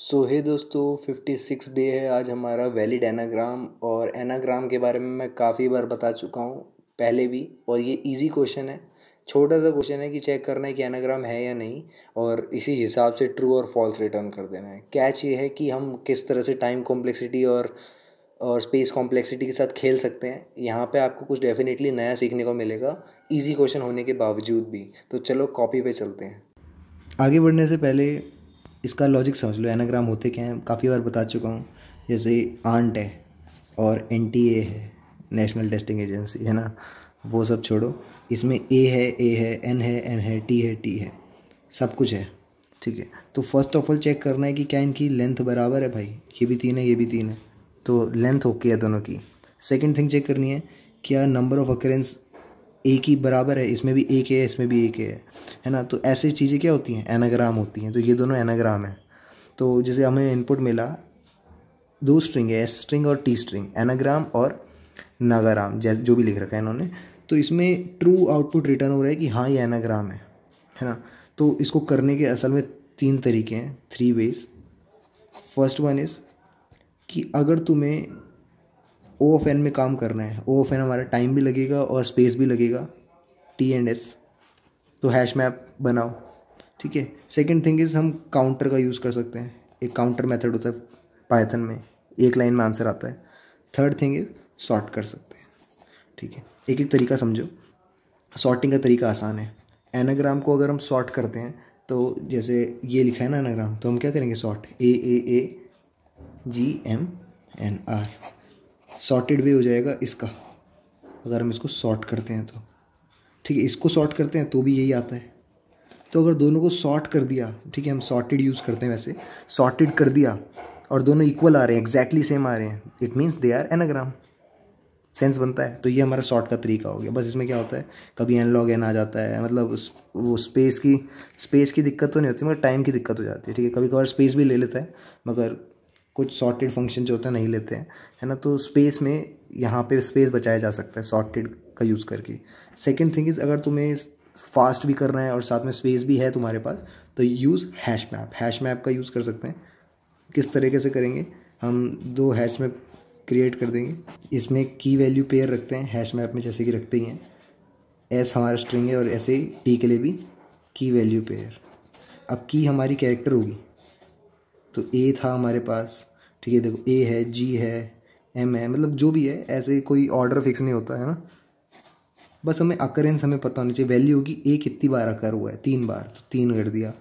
सो हे दोस्तों fifty six day है आज हमारा वैलिड एनाग्राम और एनाग्राम के बारे में मैं काफ़ी बार बता चुका हूँ पहले भी और ये इजी क्वेश्चन है छोटा सा क्वेश्चन है कि चेक करना है कि एनाग्राम है या नहीं और इसी हिसाब से ट्रू और फॉल्स रिटर्न कर देना है कैच ये है कि हम किस तरह से टाइम कॉम्प्लेक्सिटी और और स्पेस कॉम्प्लेक्सिटी के साथ खेल सकते हैं यहाँ पे आपको कुछ डेफिनेटली नया सीखने को मिलेगा इजी क्वेश्चन होने के बावजूद भी तो चलो कॉपी पे चलते हैं आगे बढ़ने से पहले इसका लॉजिक समझ लो एनाग्राम होते क्या हैं काफ़ी बार बता चुका हूँ जैसे आंट है और एन है नेशनल टेस्टिंग एजेंसी है ना वो सब छोड़ो इसमें ए है ए है एन है एन है टी है टी है सब कुछ है ठीक है तो फर्स्ट ऑफ ऑल चेक करना है कि क्या इनकी लेंथ बराबर है भाई ये भी तीन है ये भी तीन है तो लेंथ ओके है दोनों की सेकेंड थिंग चेक करनी है क्या नंबर ऑफ अकरेंस एक ही बराबर है इसमें भी एक है इसमें भी एक है है ना तो ऐसे चीज़ें क्या होती हैं एनाग्राम होती हैं तो ये दोनों एनाग्राम है तो जैसे हमें इनपुट मिला दो स्ट्रिंग है एस स्ट्रिंग और टी स्ट्रिंग एनाग्राम और नागाराम जैसे जो भी लिख रखा है इन्होंने तो इसमें ट्रू आउटपुट रिटर्न हो रहा है कि हाँ ये एनाग्राम है है ना तो इसको करने के असल में तीन तरीके हैं three ways first one is कि अगर तुम्हें ओ एफ एन में काम करना है ओ एफ एन हमारा टाइम भी लगेगा और स्पेस भी लगेगा टी एंड एस तो हैश मैप बनाओ ठीक है सेकेंड थिंग इज़ हम काउंटर का यूज़ कर सकते हैं एक काउंटर मेथड होता है पाइथन में एक लाइन में आंसर आता है थर्ड थिंग इज़ सॉर्ट कर सकते हैं ठीक है एक एक तरीका समझो सॉर्टिंग का तरीका आसान है एनाग्राम को अगर हम सॉर्ट करते हैं तो जैसे ये लिखा है ना एनाग्राम तो हम क्या करेंगे sort A A A G M N R sorted वे हो जाएगा इसका अगर हम इसको सॉर्ट करते हैं तो ठीक है इसको सॉर्ट करते हैं तो भी यही आता है तो अगर दोनों को सॉर्ट कर दिया ठीक है हम सॉर्टेड यूज़ करते हैं वैसे सॉर्टेड कर दिया और दोनों इक्वल आ रहे हैं एग्जैक्टली सेम आ रहे हैं it means they are anagram sense बनता है तो ये हमारा शॉर्ट का तरीका हो गया बस इसमें क्या होता है कभी एन लॉग एन आ जाता है मतलब वो स्पेस की स्पेस की दिक्कत तो नहीं होती मगर टाइम की दिक्कत हो जाती है ठीक है कभी कभार स्पेस भी ले लेता है मगर कुछ सॉर्टेड फंक्शन जो होता है नहीं लेते हैं है ना तो स्पेस में यहाँ पे स्पेस बचाया जा सकता है सॉर्टेड का यूज़ करके सेकेंड थिंग इज़ अगर तुम्हें फास्ट भी करना है और साथ में स्पेस भी है तुम्हारे पास तो use hash map hash map का यूज़ कर सकते हैं किस तरीके से करेंगे हम दो हैश मैप क्रिएट कर देंगे इसमें की वैल्यू पेयर रखते हैं हैश मैप में जैसे कि रखते ही हैं एस हमारा स्ट्रिंग है और ऐसे ही टी के लिए भी की वैल्यू पेयर अब की हमारी कैरेक्टर होगी तो ए था हमारे पास ठीक है देखो ए है जी है एम है मतलब जो भी है ऐसे कोई ऑर्डर फिक्स नहीं होता है ना बस हमें अकरेंस हमें पता होना चाहिए वैल्यू होगी ए कितनी बार अकर हुआ है तीन बार तो तीन कर दिया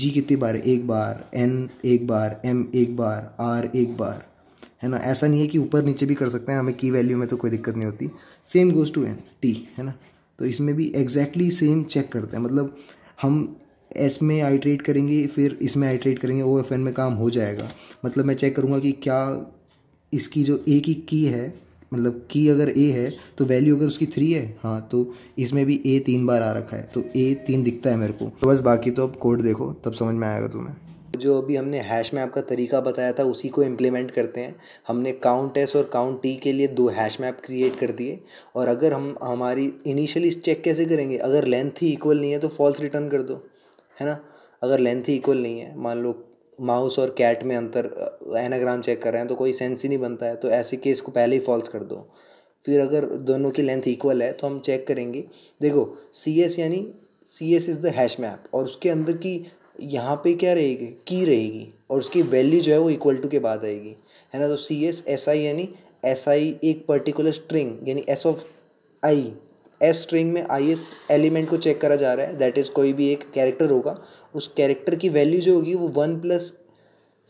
जी कितनी बार एक बार एन एक बार एम एक बार आर एक बार है ना ऐसा नहीं है कि ऊपर नीचे भी कर सकते हैं हमें की वैल्यू में तो कोई दिक्कत नहीं होती same goes to N T है ना तो इसमें भी एग्जैक्टली exactly सेम चेक करते हैं मतलब हम एस में आइट्रेट करेंगे फिर इसमें आइट्रेट करेंगे ओ एफ एन में काम हो जाएगा मतलब मैं चेक करूँगा कि क्या इसकी जो ए की की है मतलब की अगर ए है तो वैल्यू अगर उसकी थ्री है हाँ तो इसमें भी ए तीन बार आ रखा है तो ए तीन दिखता है मेरे को तो बस बाकी तो अब कोड देखो तब समझ में आएगा तुम्हें जो अभी हमने हैश मैप का तरीका बताया था उसी को इम्प्लीमेंट करते हैं हमने काउंट एस और काउंट टी के लिए दो हैश मैप क्रिएट कर दिए और अगर हम हमारी इनिशियली चेक कैसे करेंगे अगर लेंथ ही इक्वल नहीं है तो फॉल्स रिटर्न कर दो है ना अगर लेंथ ही इक्वल नहीं है मान लो माउस और कैट में अंतर एनाग्राम चेक कर रहे हैं तो कोई सेंस ही नहीं बनता है तो ऐसे केस को पहले ही फॉल्स कर दो फिर अगर दोनों की लेंथ इक्वल है तो हम चेक करेंगे देखो सी एस यानी C S is the hash map और उसके अंदर की यहाँ पे क्या रहेगी की रहेगी और उसकी वैल्यू जो है वो इक्वल टू के बाद आएगी है ना तो सी एस एस आई यानी एस आई एक पर्टिकुलर स्ट्रिंग यानी S of I S string में आई एलिमेंट को चेक करा जा रहा है दैट इज़ कोई भी एक कैरेक्टर होगा उस कैरेक्टर की वैल्यू जो होगी वो one plus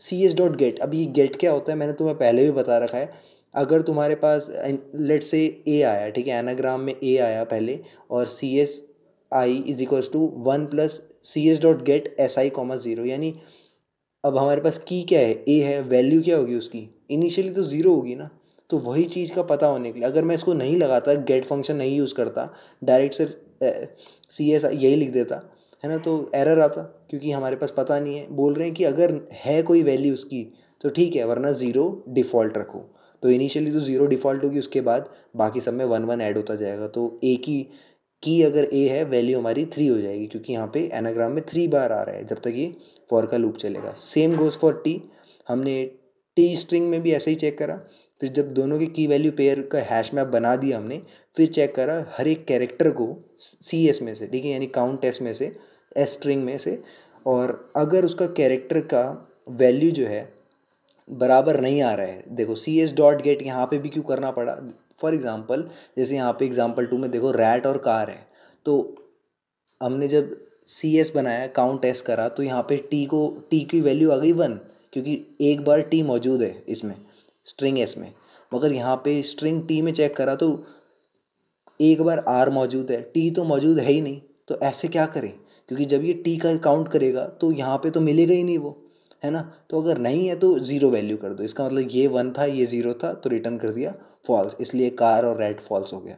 C S dot get अब ये गेट क्या होता है मैंने तुम्हें पहले भी बता रखा है अगर तुम्हारे पास लेट से ए आया ठीक है एनाग्राम में ए आया पहले और C S I is equals to one plus C S dot get S I comma zero यानी अब हमारे पास की क्या है ए है वैल्यू क्या होगी उसकी इनिशियली तो ज़ीरो होगी ना तो वही चीज़ का पता होने के लिए अगर मैं इसको नहीं लगाता गेट फंक्शन नहीं यूज़ करता डायरेक्ट सिर्फ सी एस यही लिख देता है ना तो एरर आता क्योंकि हमारे पास पता नहीं है बोल रहे हैं कि अगर है कोई वैल्यू उसकी तो ठीक है वरना ज़ीरो डिफ़ॉल्ट रखो तो इनिशियली तो ज़ीरो डिफ़ॉल्ट होगी उसके बाद बाकी सब में वन वन ऐड होता जाएगा तो ए की की अगर ए है वैल्यू हमारी थ्री हो जाएगी क्योंकि यहाँ पे एनाग्राम में थ्री बार आ रहा है जब तक ये फोर का लूप चलेगा सेम गोज़ फॉर टी हमने टी स्ट्रिंग में भी ऐसे ही चेक करा फिर जब दोनों के की वैल्यू पेयर का हैश मैप बना दिया हमने फिर चेक करा हर एक कैरेक्टर को सी एस में से ठीक है यानी काउंट एस में से एस स्ट्रिंग में से और अगर उसका कैरेक्टर का वैल्यू जो है बराबर नहीं आ रहा है देखो सी एस डॉट गेट यहाँ पे भी क्यों करना पड़ा फॉर एग्ज़ाम्पल जैसे यहाँ पे एग्ज़ाम्पल टू में देखो रैट और कार है तो हमने जब सी एस बनाया काउंट एस करा तो यहाँ पे टी को टी की वैल्यू आ गई वन क्योंकि एक बार टी मौजूद है इसमें स्ट्रिंग एस में मगर यहाँ पे स्ट्रिंग टी में चेक करा तो एक बार आर मौजूद है टी तो मौजूद है ही नहीं तो ऐसे क्या करें क्योंकि जब ये टी का काउंट करेगा तो यहाँ पे तो मिलेगा ही नहीं वो है ना तो अगर नहीं है तो ज़ीरो वैल्यू कर दो इसका मतलब ये वन था ये ज़ीरो था तो रिटर्न कर दिया फॉल्स इसलिए कार और रेड फॉल्स हो गया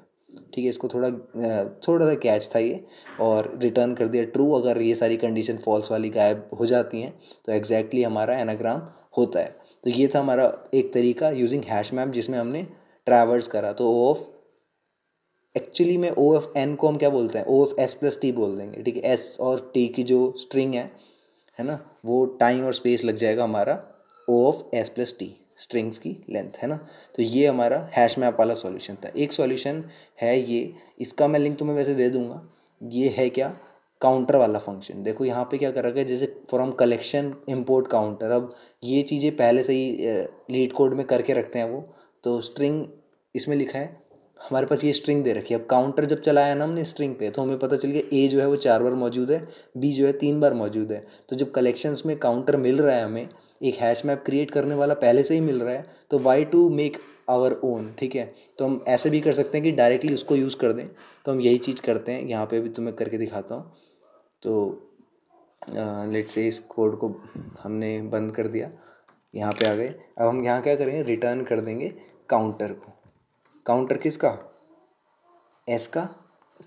ठीक है इसको थोड़ा थोड़ा सा कैच था ये और रिटर्न कर दिया ट्रू अगर ये सारी कंडीशन फॉल्स वाली गायब हो जाती हैं तो एग्जैक्टली exactly हमारा एनाग्राम होता है तो ये था हमारा एक तरीका यूजिंग हैश मैप जिसमें हमने ट्रैवर्स करा तो ओ ऑफ एक्चुअली में ओ एफ एन को हम क्या बोलते हैं O F S plus T बोल देंगे ठीक है एस और टी की जो स्ट्रिंग है है ना वो टाइम और स्पेस लग जाएगा हमारा O of S plus T strings की लेंथ है ना तो ये हमारा हैश मैप वाला सॉल्यूशन था एक सॉल्यूशन है ये इसका मैं लिंक तुम्हें वैसे दे दूँगा ये है क्या काउंटर वाला फंक्शन देखो यहाँ पे क्या कर रखा है जैसे फ्रॉम कलेक्शन इंपोर्ट काउंटर अब ये चीज़ें पहले से ही लीड कोड में करके रखते हैं वो तो स्ट्रिंग इसमें लिखा है हमारे पास ये स्ट्रिंग दे रखी है अब काउंटर जब चलाया ना हमने स्ट्रिंग पे तो हमें पता चल गया ए जो है वो चार बार मौजूद है बी जो है तीन बार मौजूद है तो जब कलेक्शंस में काउंटर मिल रहा है हमें एक हैश मैप क्रिएट करने वाला पहले से ही मिल रहा है तो why to make our own ठीक है तो हम ऐसे भी कर सकते हैं कि डायरेक्टली उसको यूज़ कर दें तो हम यही चीज़ करते हैं यहाँ पर भी तुम्हें करके दिखाता हूँ तो लेट से इस कोड को हमने बंद कर दिया यहाँ पे आ गए अब हम यहाँ क्या करेंगे रिटर्न कर देंगे काउंटर को काउंटर किसका एस का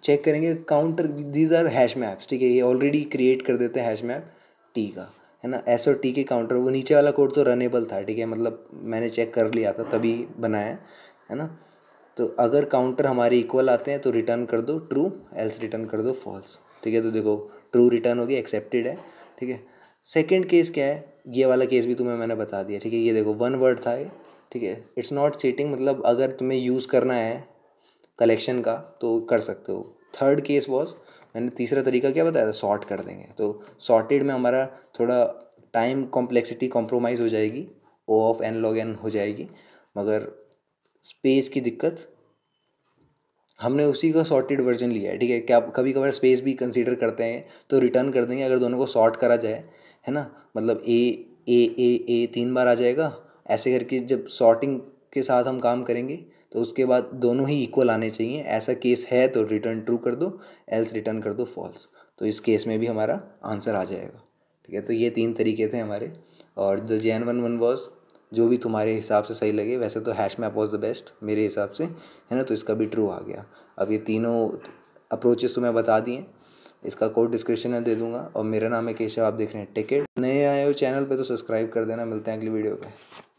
चेक करेंगे counter these are hash maps ठीक है ये ऑलरेडी क्रिएट कर देते हैं हैश मैप टी का है ना एस और टी के काउंटर वो नीचे वाला कोड तो रनेबल था ठीक है मतलब मैंने चेक कर लिया था तभी बनाया है ना तो अगर काउंटर हमारे इक्वल आते हैं तो रिटर्न कर दो ट्रू एल्स रिटर्न कर दो फॉल्स ठीक है तो देखो ट्रू रिटर्न होगी एक्सेप्टेड है ठीक है सेकेंड केस क्या है ये वाला केस भी तुम्हें मैंने बता दिया ठीक है ये देखो वन वर्ड था ये ठीक है इट्स नॉट चीटिंग मतलब अगर तुम्हें यूज़ करना है कलेक्शन का तो कर सकते हो थर्ड केस वॉज मैंने तीसरा तरीका क्या बताया था सॉर्ट कर देंगे तो सॉर्टेड में हमारा थोड़ा टाइम कॉम्प्लेक्सिटी कॉम्प्रोमाइज़ हो जाएगी O of N log N हो जाएगी मगर स्पेस की दिक्कत हमने उसी का सॉर्टेड वर्जन लिया है ठीक है क्या कभी कभार स्पेस भी कंसीडर करते हैं तो रिटर्न कर देंगे अगर दोनों को सॉर्ट करा जाए है ना मतलब ए ए ए ए तीन बार आ जाएगा ऐसे करके जब सॉर्टिंग के साथ हम काम करेंगे तो उसके बाद दोनों ही इक्वल आने चाहिए ऐसा केस है तो रिटर्न ट्रू कर दो एल्स रिटर्न कर दो फॉल्स तो इस केस में भी हमारा आंसर आ जाएगा ठीक है तो ये तीन तरीके थे हमारे और जो J N one one was जो भी तुम्हारे हिसाब से सही लगे वैसे तो hash map was the best मेरे हिसाब से है ना तो इसका भी ट्रू आ गया अब ये तीनों अप्रोचेस तुम्हें तो बता दिए इसका कोड डिस्क्रिप्शन में दे दूंगा और मेरा नाम है केशव आप देख रहे हैं टिकट नए आए हो चैनल पे तो सब्सक्राइब कर देना मिलते हैं अगली वीडियो पे